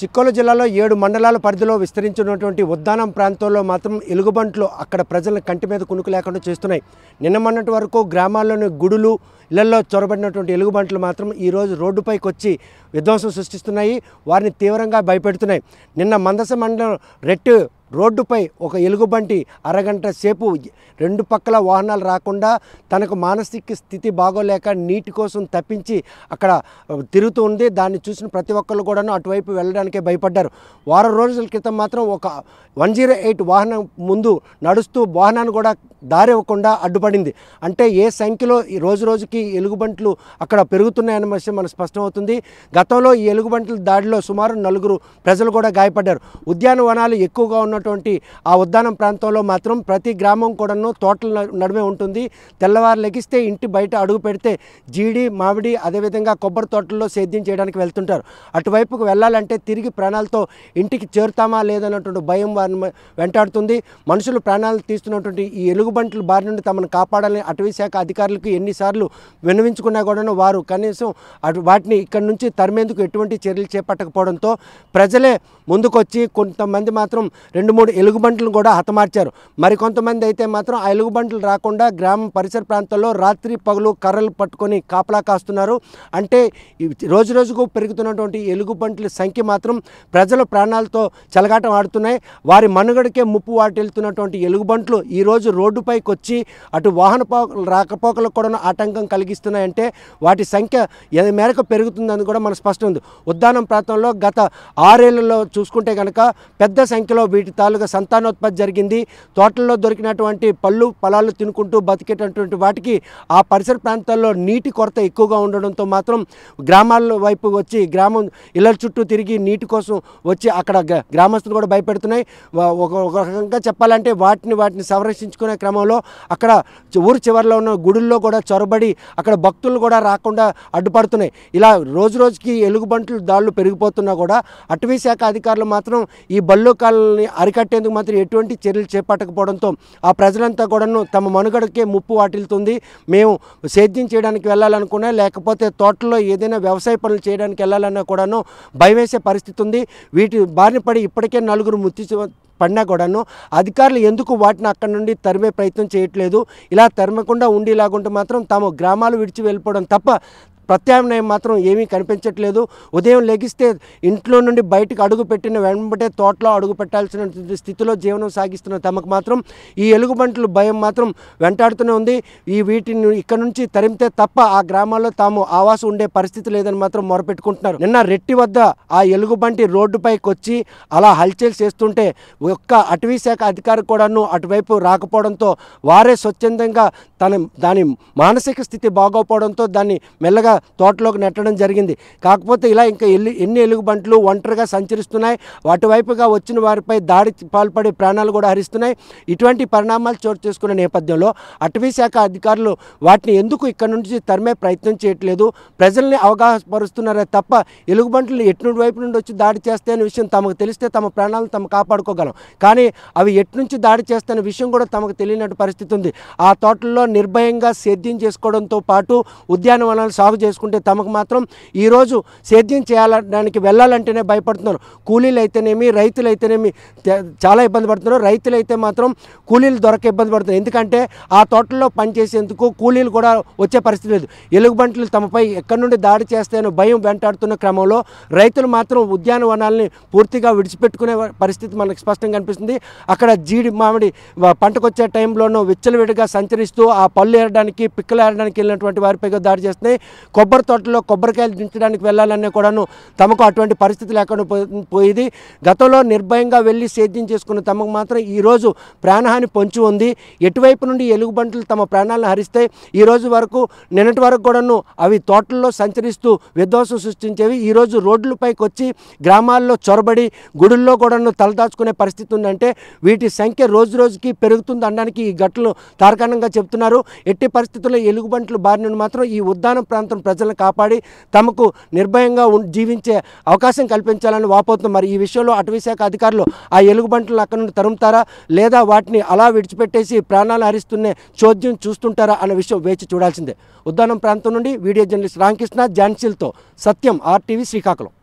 చిక్కోలు జిల్లాలో ఏడు మండలాల పరిధిలో విస్తరించినటువంటి ఉద్దానం ప్రాంతంలో మాత్రం ఎలుగుబంట్లు అక్కడ ప్రజలను కంటి మీద కునుకు లేకుండా చేస్తున్నాయి నిన్న మొన్నటి వరకు గ్రామాల్లోని గుడులు ఇళ్లలో చొరబడినటువంటి ఎలుగుబంట్లు మాత్రం ఈరోజు రోడ్డుపైకి వచ్చి విధ్వంసం సృష్టిస్తున్నాయి వారిని తీవ్రంగా భయపెడుతున్నాయి నిన్న మందస మండలం రెట్టు రోడ్డుపై ఒక ఎలుగుబంటి అరగంట సేపు రెండు పక్కల వాహనాలు రాకుండా తనకు మానసిక స్థితి బాగోలేక నీటి కోసం తప్పించి అక్కడ తిరుగుతూ ఉంది దాన్ని చూసిన ప్రతి ఒక్కరు కూడాను అటువైపు వెళ్ళడానికే భయపడ్డారు వారం రోజుల క్రితం మాత్రం ఒక వన్ జీరో ఎయిట్ వాహనం ముందు నడుస్తూ వాహనాన్ని కూడా దారివ్వకుండా అడ్డుపడింది అంటే ఏ సంఖ్యలో ఈ రోజు రోజుకి ఎలుగుబంట్లు అక్కడ పెరుగుతున్నాయన్న విషయం మనకు స్పష్టమవుతుంది గతంలో ఈ ఎలుగుబంట్ల దాడిలో సుమారు నలుగురు ప్రజలు కూడా గాయపడ్డారు ఉద్యానవనాలు ఎక్కువగా ఉన్న ఉన్నటువంటి ఆ ఉద్యానం ప్రాంతంలో మాత్రం ప్రతి గ్రామం కూడాను తోటల నడుమే ఉంటుంది తెల్లవారు లెగిస్తే ఇంటి బయట అడుగు పెడితే జీడి మామిడి అదేవిధంగా కొబ్బరి తోటల్లో సేద్యం చేయడానికి వెళ్తుంటారు అటువైపుకు వెళ్ళాలంటే తిరిగి ప్రాణాలతో ఇంటికి చేరుతామా లేదన్నటువంటి భయం వారిని వెంటాడుతుంది మనుషులు ప్రాణాలు తీస్తున్నటువంటి ఈ ఎలుగుబంట్ల బారి నుండి తమను కాపాడాలని అటవీ శాఖ అధికారులకు ఎన్నిసార్లు విన్నవించుకున్నా కూడాను వారు కనీసం అటు వాటిని ఇక్కడి నుంచి తరిమేందుకు ఎటువంటి చర్యలు చేపట్టకపోవడంతో ప్రజలే ముందుకొచ్చి కొంతమంది మాత్రం రెండు రెండు మూడు ఎలుగుబంట్లను కూడా హతమార్చారు మరికొంతమంది అయితే మాత్రం ఆ ఎలుగుబంట్లు రాకుండా గ్రామ పరిసర ప్రాంతాల్లో రాత్రి పగులు కర్రలు పట్టుకొని కాపలా కాస్తున్నారు అంటే రోజు రోజుకు పెరుగుతున్నటువంటి ఎలుగుబంట్ల సంఖ్య మాత్రం ప్రజల ప్రాణాలతో చలగాటం ఆడుతున్నాయి వారి మనుగడకే ముప్పు వాటిల్తున్నటువంటి ఎలుగుబంట్లు ఈరోజు రోడ్డుపైకి వచ్చి అటు వాహన రాకపోకలకు కూడా ఆటంకం కలిగిస్తున్నాయంటే వాటి సంఖ్య ఏ మేరకు పెరుగుతుందని కూడా మనకు స్పష్టం ఉంది ఉద్దానం ప్రాంతంలో గత ఆరేళ్లలో చూసుకుంటే కనుక పెద్ద సంఖ్యలో వీటి తాలూకా సంతానోత్పత్తి జరిగింది తోటల్లో దొరికినటువంటి పళ్ళు పొలాలు తినుకుంటూ బతికేటటువంటి వాటికి ఆ పరిసర ప్రాంతాల్లో నీటి కొరత ఎక్కువగా ఉండడంతో మాత్రం గ్రామాల వైపు వచ్చి గ్రామం ఇళ్ళ చుట్టూ తిరిగి నీటి కోసం వచ్చి అక్కడ గ్రామస్తులు కూడా భయపెడుతున్నాయి ఒక రకంగా చెప్పాలంటే వాటిని వాటిని సంరక్షించుకునే క్రమంలో అక్కడ ఊరు చివరిలో ఉన్న గుడుల్లో కూడా చొరబడి అక్కడ భక్తులు కూడా రాకుండా అడ్డుపడుతున్నాయి ఇలా రోజు రోజుకి ఎలుగుబంట్లు దాళ్ళు పెరిగిపోతున్నా కూడా అటవీ శాఖ అధికారులు మాత్రం ఈ బల్లోకాలని అరికట్టేందుకు మాత్రం ఎటువంటి చర్యలు చేపట్టకపోవడంతో ఆ ప్రజలంతా కూడాను తమ మనుగడకే ముప్పు వాటిల్తుంది మేము సేద్యం చేయడానికి వెళ్ళాలనుకున్నా లేకపోతే తోటలో ఏదైనా వ్యవసాయ పనులు చేయడానికి వెళ్ళాలన్నా కూడాను భయం పరిస్థితి ఉంది వీటి బారిన పడి ఇప్పటికే నలుగురు మృతి పడినా కూడాను అధికారులు ఎందుకు వాటిని అక్కడ నుండి తరిమే ప్రయత్నం చేయట్లేదు ఇలా తరమకుండా ఉండేలాగుంటే మాత్రం తాము గ్రామాలు విడిచి వెళ్ళిపోవడం తప్ప ప్రత్యామ్నాయం మాత్రం ఏమీ కనిపించట్లేదు ఉదయం లెగిస్తే ఇంట్లో నుండి బయటకు అడుగు పెట్టిన వెంబడే తోటలో అడుగు పెట్టాల్సిన స్థితిలో జీవనం సాగిస్తున్న తమకు మాత్రం ఈ ఎలుగుబంట్లు భయం మాత్రం వెంటాడుతూనే ఉంది ఈ వీటిని ఇక్కడ నుంచి తరిమితే తప్ప ఆ గ్రామాల్లో తాము ఆవాసం ఉండే పరిస్థితి లేదని మాత్రం మొరపెట్టుకుంటున్నారు నిన్న రెట్టి వద్ద ఆ ఎలుగుబంటి రోడ్డుపైకి వచ్చి అలా హల్చల్ చేస్తుంటే ఒక్క అటవీ శాఖ అధికారి కూడాను అటువైపు రాకపోవడంతో వారే స్వచ్ఛందంగా తన దాని మానసిక స్థితి బాగోపోవడంతో దాన్ని మెల్లగా తోటలోకి నెట్టడం జరిగింది కాకపోతే ఇలా ఇంకా ఎల్లి ఎన్ని ఎలుగుబంట్లు ఒంటరిగా సంచరిస్తున్నాయి వాటివైపుగా వచ్చిన వారిపై దాడి పాల్పడే ప్రాణాలు కూడా హరిస్తున్నాయి ఇటువంటి పరిణామాలు చోటు చేసుకున్న నేపథ్యంలో అటవీ శాఖ అధికారులు వాటిని ఎందుకు ఇక్కడ నుంచి తరిమే ప్రయత్నం చేయట్లేదు ప్రజల్ని అవగాహపరుస్తున్నారే తప్ప ఎలుగుబంట్లు ఎటు వైపు నుండి వచ్చి దాడి చేస్తే విషయం తమకు తెలిస్తే తమ ప్రాణాలను తమ కాపాడుకోగలం కానీ అవి ఎటు నుంచి దాడి చేస్తున్న విషయం కూడా తమకు తెలియనట్టు పరిస్థితి ఉంది ఆ తోటల్లో నిర్భయంగా సేద్యం చేసుకోవడంతో పాటు ఉద్యానవనాలు సాగు చేసుకుంటే తమకు మాత్రం ఈరోజు సేద్యం చేయాలడానికి వెళ్ళాలంటేనే భయపడుతున్నారు కూలీలు అయితేనేమి రైతులు అయితేనేమి చాలా ఇబ్బంది పడుతున్నారు రైతులు అయితే మాత్రం కూలీలు దొరక ఇబ్బంది పడుతున్నారు ఎందుకంటే ఆ తోటల్లో పనిచేసేందుకు కూలీలు కూడా వచ్చే పరిస్థితి లేదు ఎలుగుబంట్లు తమపై ఎక్కడి నుండి దాడి చేస్తాయనో భయం వెంటాడుతున్న క్రమంలో రైతులు మాత్రం ఉద్యానవనాలని పూర్తిగా విడిచిపెట్టుకునే పరిస్థితి మనకు స్పష్టంగా కనిపిస్తుంది అక్కడ జీడి మామిడి పంటకొచ్చే టైంలోనూ విచ్చలవిడిగా సంచరిస్తూ ఆ పళ్ళు ఏరడానికి పిక్కలు ఏరడానికి వెళ్ళినటువంటి వారిపై దాడి చేస్తున్నాయి కొబ్బరి తోటలో కొబ్బరికాయలు దించడానికి వెళ్ళాలనే కూడాను తమకు అటువంటి పరిస్థితి లేకుండా పోయేది గతంలో నిర్భయంగా వెళ్ళి సేద్యం చేసుకున్న తమకు మాత్రం ఈరోజు ప్రాణహాని పొంచి ఉంది ఎటువైపు నుండి ఎలుగుబంట్లు తమ ప్రాణాలను హరిస్తే ఈరోజు వరకు నిన్నటి వరకు కూడాను అవి తోటల్లో సంచరిస్తూ విధ్వంసం సృష్టించేవి ఈరోజు రోడ్లపైకి వచ్చి గ్రామాల్లో చొరబడి గుడుల్లో కూడాను తలదాచుకునే పరిస్థితి ఉందంటే వీటి సంఖ్య రోజు రోజుకి పెరుగుతుంది అనడానికి ఈ ఘటనలు తారకాణంగా చెబుతున్నారు ఎట్టి పరిస్థితుల్లో ఎలుగుబంట్లు బారిన మాత్రం ఈ ఉద్దాన ప్రాంతం ప్రజలను కాపాడి తమకు నిర్భయంగా జీవించే అవకాశం కల్పించాలని వాపోతుంది మరి ఈ విషయంలో అటవీశాఖ అధికారులు ఆ ఎలుగుబంటలను అక్కడి నుండి తరుముతారా లేదా వాటిని అలా విడిచిపెట్టేసి ప్రాణాలు హరిస్తున్నే చోద్యం చూస్తుంటారా అన్న విషయం వేచి చూడాల్సిందే ఉద్దానం ప్రాంతం నుండి వీడియో జర్నలిస్ట్ రామకృష్ణ జాన్సీల్తో సత్యం ఆర్టీవీ శ్రీకాకుళం